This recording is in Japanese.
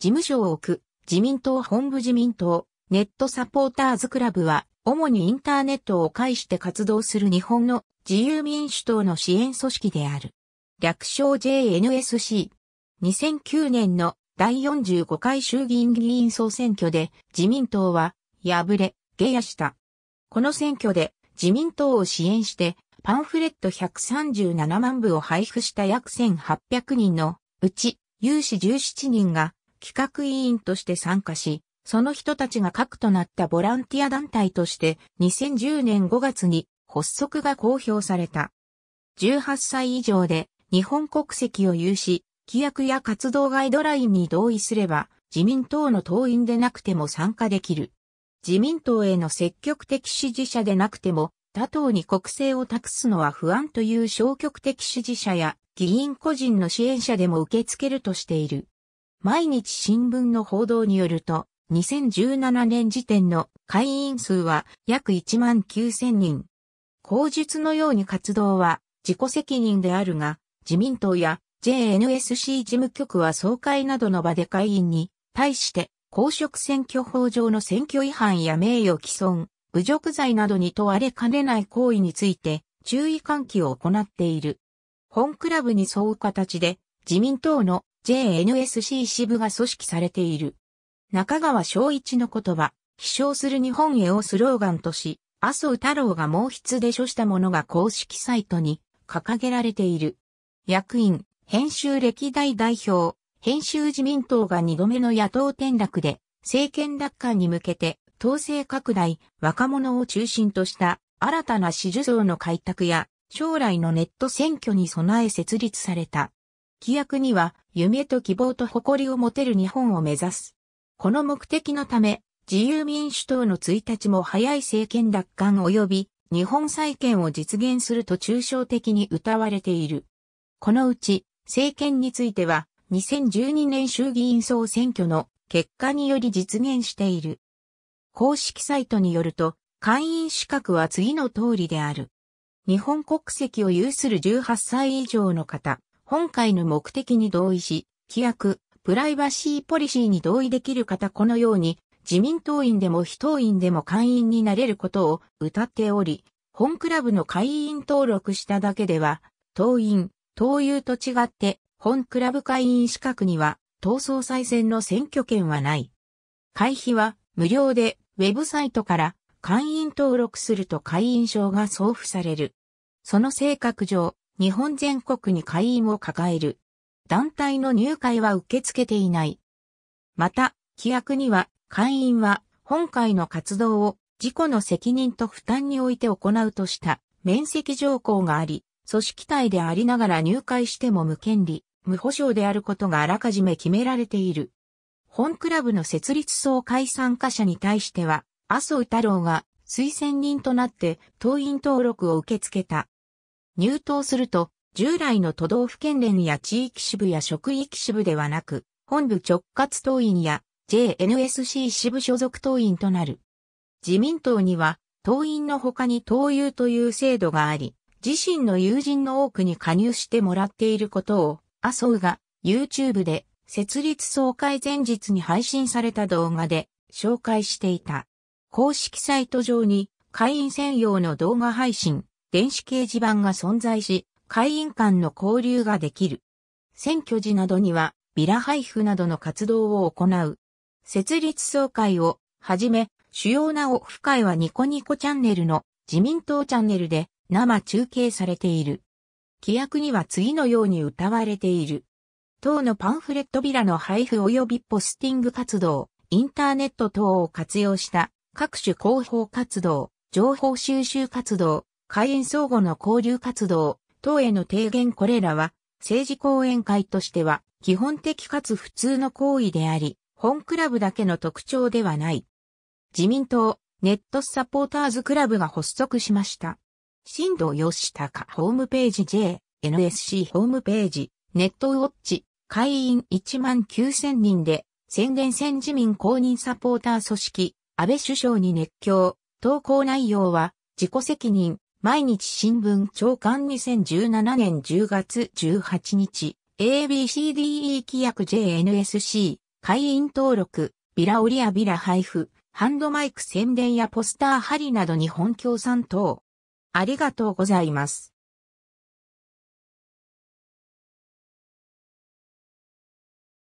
事務所を置く、自民党本部自民党、ネットサポーターズクラブは、主にインターネットを介して活動する日本の自由民主党の支援組織である。略称 JNSC。2009年の第45回衆議院議員総選挙で自民党は敗れ、下野した。この選挙で自民党を支援してパンフレット137万部を配布した約1800人のうち有志17人が企画委員として参加し、その人たちが核となったボランティア団体として2010年5月に発足が公表された。18歳以上で日本国籍を有し、規約や活動ガイドラインに同意すれば自民党の党員でなくても参加できる。自民党への積極的支持者でなくても他党に国政を託すのは不安という消極的支持者や議員個人の支援者でも受け付けるとしている。毎日新聞の報道によると、2017年時点の会員数は約1万9000人。口述のように活動は自己責任であるが、自民党や JNSC 事務局は総会などの場で会員に対して公職選挙法上の選挙違反や名誉毀損、侮辱罪などに問われかねない行為について注意喚起を行っている。本クラブに沿う形で自民党の JNSC 支部が組織されている。中川昭一の言葉、飛翔する日本へをスローガンとし、麻生太郎が毛筆で書したものが公式サイトに掲げられている。役員、編集歴代代表、編集自民党が2度目の野党転落で、政権奪還に向けて、統制拡大、若者を中心とした新たな支持層の開拓や、将来のネット選挙に備え設立された規約には、夢と希望と誇りを持てる日本を目指す。この目的のため、自由民主党の1日も早い政権奪還及び日本再建を実現すると抽象的に謳われている。このうち、政権については、2012年衆議院総選挙の結果により実現している。公式サイトによると、会員資格は次の通りである。日本国籍を有する18歳以上の方、本会の目的に同意し、規約、プライバシーポリシーに同意できる方このように、自民党員でも非党員でも会員になれることを謳っており、本クラブの会員登録しただけでは、党員、党友と違って、本クラブ会員資格には、党総裁選の選挙権はない。会費は無料で、ウェブサイトから会員登録すると会員証が送付される。その性格上、日本全国に会員を抱える。団体の入会は受け付けていない。また、規約には、会員は、本会の活動を、自己の責任と負担において行うとした、面積条項があり、組織体でありながら入会しても無権利、無保障であることがあらかじめ決められている。本クラブの設立総会参加者に対しては、麻生太郎が推薦人となって党員登録を受け付けた。入党すると、従来の都道府県連や地域支部や職域支部ではなく、本部直轄党員や JNSC 支部所属党員となる。自民党には、党員の他に党友という制度があり、自身の友人の多くに加入してもらっていることを、麻生が YouTube で設立総会前日に配信された動画で紹介していた。公式サイト上に会員専用の動画配信、電子掲示板が存在し、会員間の交流ができる。選挙時などには、ビラ配布などの活動を行う。設立総会をはじめ、主要なオフ会はニコニコチャンネルの自民党チャンネルで生中継されている。規約には次のように歌われている。党のパンフレットビラの配布及びポスティング活動、インターネット等を活用した各種広報活動、情報収集活動、会員相互の交流活動、等への提言これらは、政治講演会としては、基本的かつ普通の行為であり、本クラブだけの特徴ではない。自民党、ネットサポーターズクラブが発足しました。新藤義孝ホームページ J、NSC ホームページ、ネットウォッチ、会員1万9000人で、宣言戦自民公認サポーター組織、安倍首相に熱狂、投稿内容は、自己責任、毎日新聞長官2017年10月18日、ABCDE 規約 JNSC、会員登録、ビラオリアビラ配布、ハンドマイク宣伝やポスター貼りなどに本協賛等。ありがとうございます。